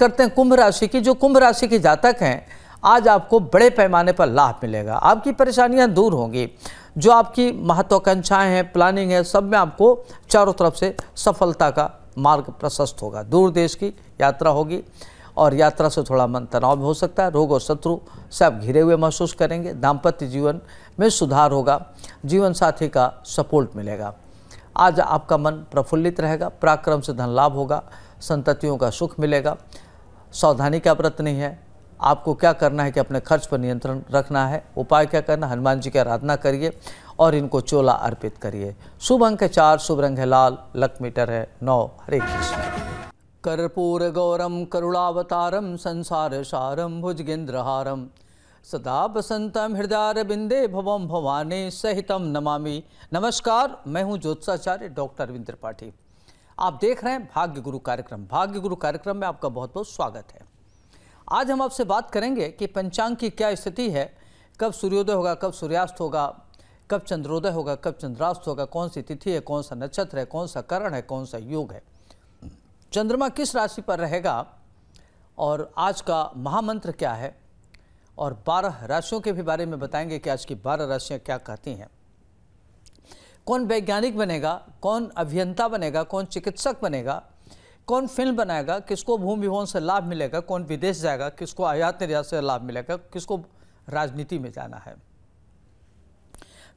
करते हैं कुंभ राशि की जो कुंभ राशि के जातक हैं आज आपको बड़े पैमाने पर लाभ मिलेगा आपकी परेशानियां दूर होंगी जो आपकी महत्वाकांक्षाएं हैं प्लानिंग है सब में आपको चारों तरफ से सफलता का मार्ग प्रशस्त होगा दूर देश की यात्रा होगी और यात्रा से थोड़ा मन तनाव भी हो सकता है रोग और शत्रु से आप घिरे हुए महसूस करेंगे दाम्पत्य जीवन में सुधार होगा जीवन साथी का सपोर्ट मिलेगा आज आपका मन प्रफुल्लित रहेगा पराक्रम से धन लाभ होगा संततियों का सुख मिलेगा सावधानी का व्रत नहीं है आपको क्या करना है कि अपने खर्च पर नियंत्रण रखना है उपाय क्या करना हनुमान जी की आराधना करिए और इनको चोला अर्पित करिए शुभ अंक है चार शुभ रंग है लाल लक मीटर है नौ हरे कृष्ण कर्पूर गौरम करुणावतारम संसार सारम भुजगेन्द्रहारं सदा बसंतम हृदय बिंदे भवम भवानी सहितम नमामि नमस्कार मैं हूं ज्योत्साचार्य डॉक्टर अरविंद त्रिपाठी आप देख रहे हैं भाग्य गुरु कार्यक्रम भाग्य गुरु कार्यक्रम में आपका बहुत बहुत स्वागत है आज हम आपसे बात करेंगे कि पंचांग की क्या स्थिति है कब सूर्योदय होगा कब सूर्यास्त होगा कब चंद्रोदय होगा कब चंद्रास्त होगा कौन सी तिथि है कौन सा नक्षत्र है कौन सा करण है कौन सा योग है चंद्रमा किस राशि पर रहेगा और आज का महामंत्र क्या है और बारह राशियों के भी बारे में बताएंगे कि आज की बारह राशियाँ क्या कहती हैं कौन वैज्ञानिक बनेगा कौन अभियंता बनेगा कौन चिकित्सक बनेगा कौन फिल्म बनाएगा किसको भूमि विभवन से लाभ मिलेगा कौन विदेश जाएगा किसको आयात निर्यात से लाभ मिलेगा किसको राजनीति में जाना है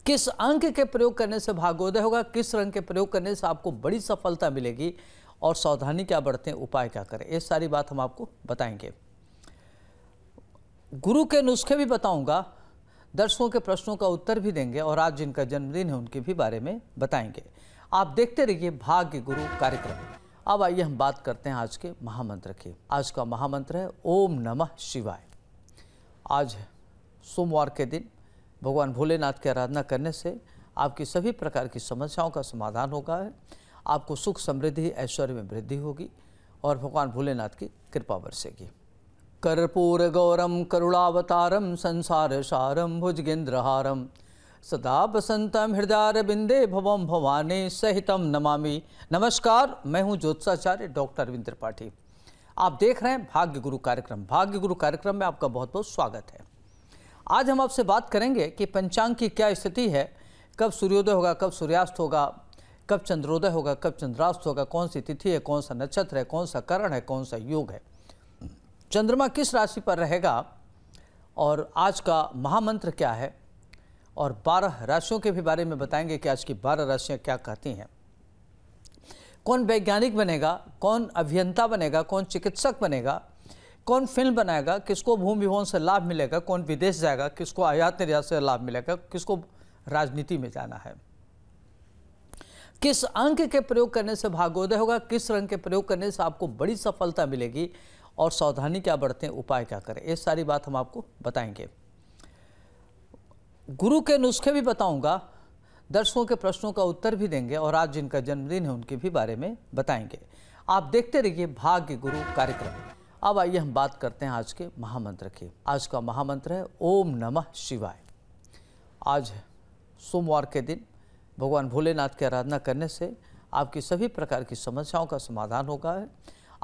किस अंक के प्रयोग करने से भागोदय होगा किस रंग के प्रयोग करने से आपको बड़ी सफलता मिलेगी और सावधानी क्या बरतें उपाय क्या करें ये सारी बात हम आपको बताएंगे गुरु के नुस्खे भी बताऊंगा दर्शकों के प्रश्नों का उत्तर भी देंगे और आज जिनका जन्मदिन है उनके भी बारे में बताएंगे आप देखते रहिए भाग्य गुरु कार्यक्रम अब आइए हम बात करते हैं आज के महामंत्र की आज का महामंत्र है ओम नमः शिवाय आज सोमवार के दिन भगवान भोलेनाथ की आराधना करने से आपकी सभी प्रकार की समस्याओं का समाधान होगा है आपको सुख समृद्धि ऐश्वर्य में वृद्धि होगी और भगवान भोलेनाथ की कृपा बरसेगी कर्पूर गौरम करुणावतारम संसार सारम भुजगेन्द्रहारम सदा बसंतम हृदयारविंदे भवम भवाने सहितम नमामि नमस्कार मैं हूं ज्योत्साचार्य डॉक्टर अरविंद त्रिपाठी आप देख रहे हैं भाग्य गुरु कार्यक्रम भाग्य गुरु कार्यक्रम में आपका बहुत बहुत स्वागत है आज हम आपसे बात करेंगे कि पंचांग की क्या स्थिति है कब सूर्योदय होगा कब सूर्यास्त होगा कब चंद्रोदय होगा कब चंद्रास्त होगा कौन सी तिथि है कौन सा नक्षत्र है कौन सा करण है कौन सा योग है चंद्रमा किस राशि पर रहेगा और आज का महामंत्र क्या है और 12 राशियों के भी बारे में बताएंगे कि आज की 12 राशियां क्या कहती हैं कौन वैज्ञानिक बनेगा कौन अभियंता बनेगा कौन चिकित्सक बनेगा कौन फिल्म बनाएगा किसको भूमि भवन से लाभ मिलेगा कौन विदेश जाएगा किसको आयात निर्यात से लाभ मिलेगा किसको राजनीति में जाना है किस अंक के प्रयोग करने से भागोदय होगा किस रंग के प्रयोग करने से आपको बड़ी सफलता मिलेगी और सावधानी क्या बरतें उपाय क्या करें ये सारी बात हम आपको बताएंगे गुरु के नुस्खे भी बताऊंगा दर्शकों के प्रश्नों का उत्तर भी देंगे और आज जिनका जन्मदिन है उनके भी बारे में बताएंगे आप देखते रहिए भाग्य गुरु कार्यक्रम अब आइए हम बात करते हैं आज के महामंत्र की आज का महामंत्र है ओम नमः शिवाय आज सोमवार के दिन भगवान भोलेनाथ की आराधना करने से आपकी सभी प्रकार की समस्याओं का समाधान होगा है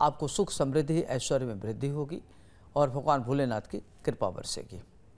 आपको सुख समृद्धि ऐश्वर्य में वृद्धि होगी और भगवान भोलेनाथ की कृपा बरसेगी